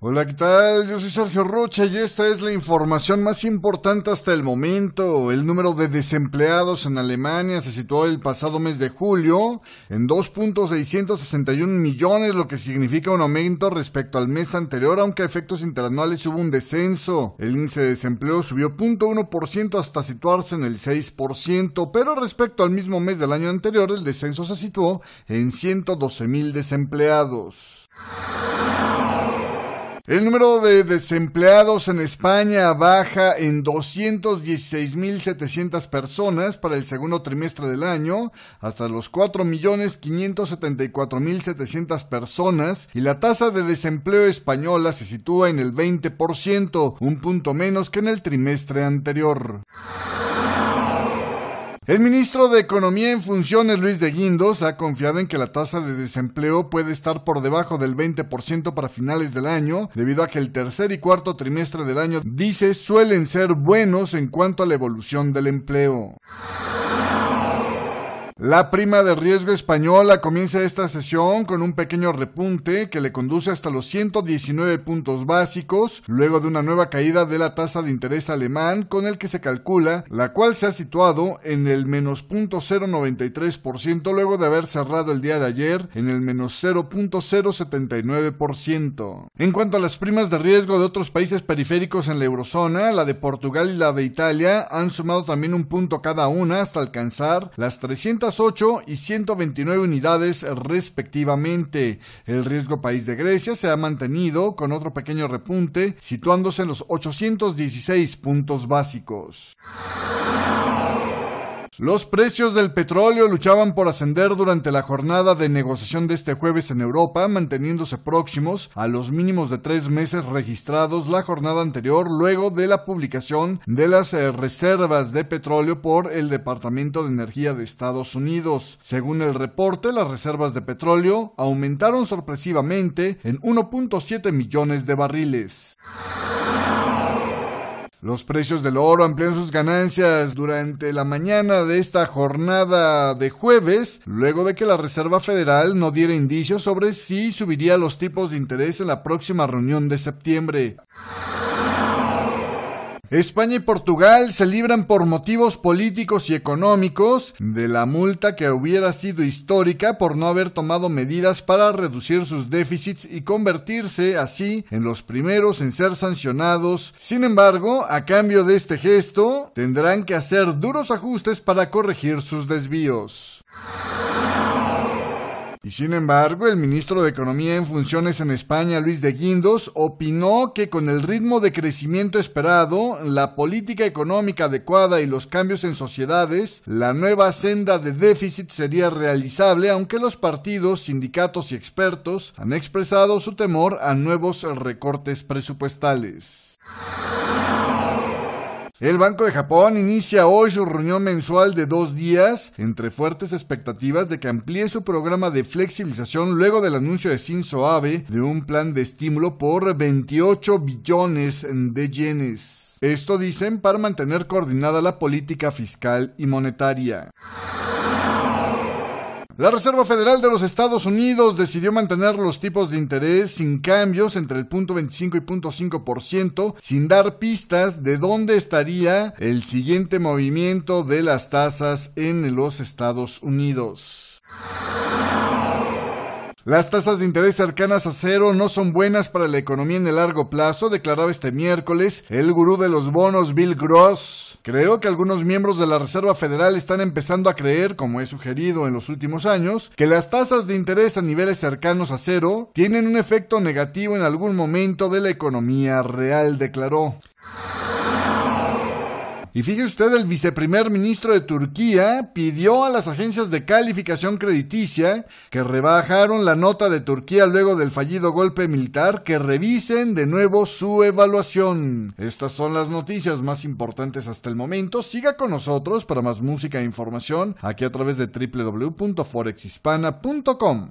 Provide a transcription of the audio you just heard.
Hola, ¿qué tal? Yo soy Sergio Rocha y esta es la información más importante hasta el momento. El número de desempleados en Alemania se situó el pasado mes de julio en 2.661 millones, lo que significa un aumento respecto al mes anterior, aunque a efectos interanuales hubo un descenso. El índice de desempleo subió 0.1% hasta situarse en el 6%, pero respecto al mismo mes del año anterior, el descenso se situó en 112.000 mil desempleados. El número de desempleados en España baja en 216.700 personas para el segundo trimestre del año, hasta los 4.574.700 personas, y la tasa de desempleo española se sitúa en el 20%, un punto menos que en el trimestre anterior. El ministro de Economía en funciones, Luis de Guindos, ha confiado en que la tasa de desempleo puede estar por debajo del 20% para finales del año, debido a que el tercer y cuarto trimestre del año, dice, suelen ser buenos en cuanto a la evolución del empleo. La prima de riesgo española comienza esta sesión con un pequeño repunte que le conduce hasta los 119 puntos básicos, luego de una nueva caída de la tasa de interés alemán con el que se calcula, la cual se ha situado en el menos 0.093% luego de haber cerrado el día de ayer en el menos 0.079%. En cuanto a las primas de riesgo de otros países periféricos en la eurozona, la de Portugal y la de Italia han sumado también un punto cada una hasta alcanzar las 300 8 y 129 unidades respectivamente. El riesgo país de Grecia se ha mantenido con otro pequeño repunte, situándose en los 816 puntos básicos. Los precios del petróleo luchaban por ascender durante la jornada de negociación de este jueves en Europa, manteniéndose próximos a los mínimos de tres meses registrados la jornada anterior luego de la publicación de las eh, reservas de petróleo por el Departamento de Energía de Estados Unidos. Según el reporte, las reservas de petróleo aumentaron sorpresivamente en 1.7 millones de barriles. Los precios del oro amplian sus ganancias durante la mañana de esta jornada de jueves, luego de que la Reserva Federal no diera indicios sobre si subiría los tipos de interés en la próxima reunión de septiembre. España y Portugal se libran por motivos políticos y económicos de la multa que hubiera sido histórica por no haber tomado medidas para reducir sus déficits y convertirse así en los primeros en ser sancionados. Sin embargo, a cambio de este gesto, tendrán que hacer duros ajustes para corregir sus desvíos. Y sin embargo, el ministro de Economía en funciones en España, Luis de Guindos, opinó que con el ritmo de crecimiento esperado, la política económica adecuada y los cambios en sociedades, la nueva senda de déficit sería realizable, aunque los partidos, sindicatos y expertos han expresado su temor a nuevos recortes presupuestales. El Banco de Japón inicia hoy su reunión mensual de dos días, entre fuertes expectativas de que amplíe su programa de flexibilización luego del anuncio de Shinzo Abe de un plan de estímulo por 28 billones de yenes. Esto dicen para mantener coordinada la política fiscal y monetaria. La Reserva Federal de los Estados Unidos decidió mantener los tipos de interés sin cambios entre el punto .25 y 0.5%, sin dar pistas de dónde estaría el siguiente movimiento de las tasas en los Estados Unidos. Las tasas de interés cercanas a cero no son buenas para la economía en el largo plazo, declaraba este miércoles el gurú de los bonos Bill Gross. Creo que algunos miembros de la Reserva Federal están empezando a creer, como he sugerido en los últimos años, que las tasas de interés a niveles cercanos a cero tienen un efecto negativo en algún momento de la economía real, declaró. Y fíjese usted, el viceprimer ministro de Turquía pidió a las agencias de calificación crediticia que rebajaron la nota de Turquía luego del fallido golpe militar que revisen de nuevo su evaluación. Estas son las noticias más importantes hasta el momento. Siga con nosotros para más música e información aquí a través de www.forexhispana.com.